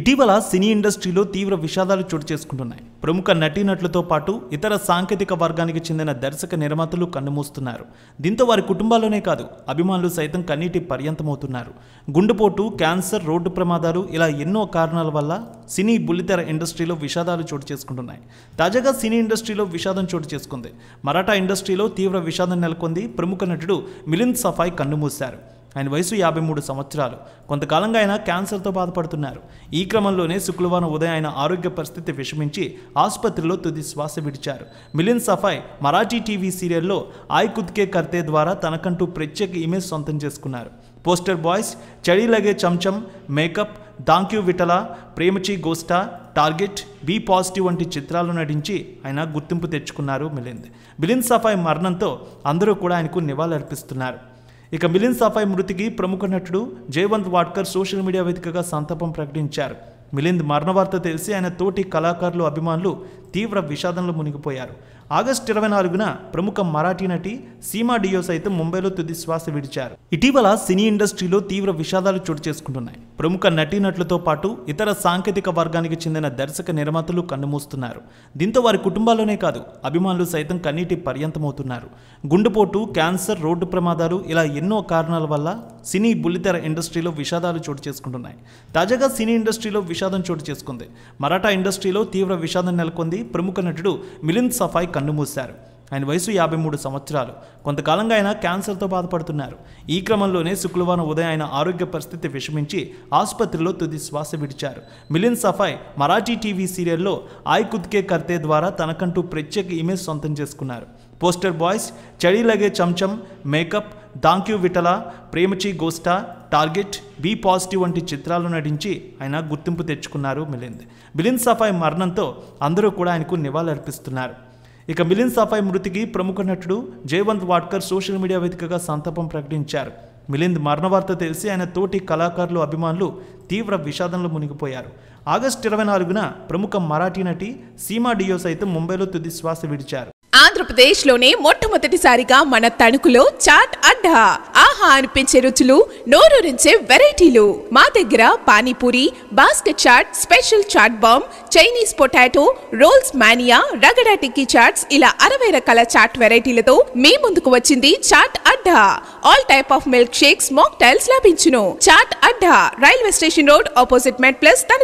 ఇటీవల సినీ ఇండస్ట్రీలో తీవ్ర విషాదాలు చోటు చేసుకుంటున్నాయి ప్రముఖ నటీనటులతో పాటు ఇతర సాంకేతిక వర్గానికి చెందిన దర్శక నిర్మాతలు కన్నుమూస్తున్నారు దీంతో వారి కుటుంబాల్లోనే కాదు అభిమానులు సైతం కన్నీటి పర్యంతమవుతున్నారు గుండెపోటు క్యాన్సర్ రోడ్డు ప్రమాదాలు ఇలా ఎన్నో కారణాల వల్ల సినీ బుల్లితెర ఇండస్ట్రీలో విషాదాలు చోటు చేసుకుంటున్నాయి తాజాగా సినీ ఇండస్ట్రీలో విషాదం చోటు చేసుకుంది మరాఠా ఇండస్ట్రీలో తీవ్ర విషాదం నెలకొంది ప్రముఖ నటుడు మిలింద్ సఫాయ్ కన్నుమూశారు ఆయన వయసు యాభై మూడు సంవత్సరాలు కొంతకాలంగా ఆయన క్యాన్సర్తో బాధపడుతున్నారు ఈ క్రమంలోనే శుక్రవారం ఉదయం ఆయన ఆరోగ్య పరిస్థితి విషమించి ఆసుపత్రిలో తుది శ్వాస విడిచారు మిలిన్ సఫాయ్ మరాఠీ టీవీ సీరియల్లో ఆయ్ కుద్కే కర్తే ద్వారా తనకంటూ ప్రత్యేక ఇమేజ్ సొంతం చేసుకున్నారు పోస్టర్ బాయ్స్ చడి లగే చంచం makeup thank you Vitthala Premachi Goshta target be positive వంటి చిత్రాలు నటించి ఆయన గుర్తింపు తెచ్చుకున్నారు మిలింద్ మిలింద్ సఫాయ్ మరణంతో అందరూ కూడా ఆయనకు నివాళులర్పిస్తున్నారు ఇక మిలిన్ సాఫాయ్ మృతికి ప్రముఖ నటుడు జయవంత్ వాడ్కర్ సోషల్ మీడియా వేదికగా సంతాపం ప్రకటించారు మిలింద్ మరణవార్త తెలిసి ఆయన తోటి కళాకారులు అభిమానులు తీవ్ర విషాదంలో మునిగిపోయారు ఆగస్టు ఇరవై నాలుగున ప్రముఖ మరాఠీ నటి సీమా డియో సైతం ముంబైలో తుది శ్వాస విడిచారు ఇటీవల సినీ ఇండస్ట్రీలో తీవ్ర విషాదాలు చోటు చేసుకుంటున్నాయి ప్రముఖ నటీనటులతో పాటు ఇతర సాంకేతిక వర్గానికి చెందిన దర్శక నిర్మాతలు కన్నుమూస్తున్నారు దీంతో వారి కుటుంబాల్లోనే కాదు అభిమానులు సైతం కన్నీటి పర్యంతమవుతున్నారు గుండెపోటు క్యాన్సర్ రోడ్డు ప్రమాదాలు ఇలా ఎన్నో కారణాల వల్ల సినీ బుల్లితెర ఇండస్ట్రీలో విషాదాలు చోటు చేసుకుంటున్నాయి తాజాగా సినీ ఇండస్ట్రీలో విషాదం చోటు చేసుకుంది మరాఠా ఇండస్ట్రీలో తీవ్ర విషాదం నెలకొంది ప్రముఖ నటుడు మిలింద్ సఫాయ్ కన్నుమూశారు ఆయన వయసు యాభై మూడు సంవత్సరాలు కొంతకాలంగా ఆయన క్యాన్సర్తో బాధపడుతున్నారు ఈ క్రమంలోనే శుక్రవారం ఉదయం ఆయన ఆరోగ్య పరిస్థితి విషమించి ఆసుపత్రిలో తుది శ్వాస విడిచారు మిలిన్ సఫాయ్ మరాఠీ టీవీ సీరియల్లో ఆయ్ కుద్కే కర్తే ద్వారా తనకంటూ ప్రత్యేక ఇమేజ్ సొంతం చేసుకున్నారు పోస్టర్ బాయ్స్ చడి లగే చంచం makeup thank you Vitthala Premachi Goshta target be positive వంటి చిత్రాలు నటించి ఆయన గుర్తింపు తెచ్చుకున్నారు మిలింద్ మిలింద్ సఫాయ్ మరణంతో అందరూ కూడా ఆయనకు నివాళులర్పిస్తున్నారు ఇక మిలిన్ సాఫాయ్ మృతికి ప్రముఖ నటుడు జయవంత్ వాడ్కర్ సోషల్ మీడియా వేదికగా సంతాపం ప్రకటించారు మిలింద్ మరణవార్త తెలిసి ఆయన తోటి కళాకారులు అభిమానులు తీవ్ర విషాదంలో మునిగిపోయారు ఆగస్టు ఇరవై నాలుగున ప్రముఖ మరాఠీ నటి సీమా డియో సైతం ముంబైలో తుది శ్వాస విడిచారు లోనే మొట్టమొదటిసారిగా మన తణుకులో చాట్ అడ్డా ఆహా అనిపించే రుచులు నోరూరించే వెరైటీలు మా దగ్గర panipuri basket chaat special chaat bomb Chinese potato rolls mania ragda tikki chaats ఇలా అరవై రకాల చాట్ వెరైటీలతో మీ ముందుకు వచ్చింది chaat adda all type of milk shakes టైల్స్ లభించును chaat adda railway station road opposite Met plus Tanuku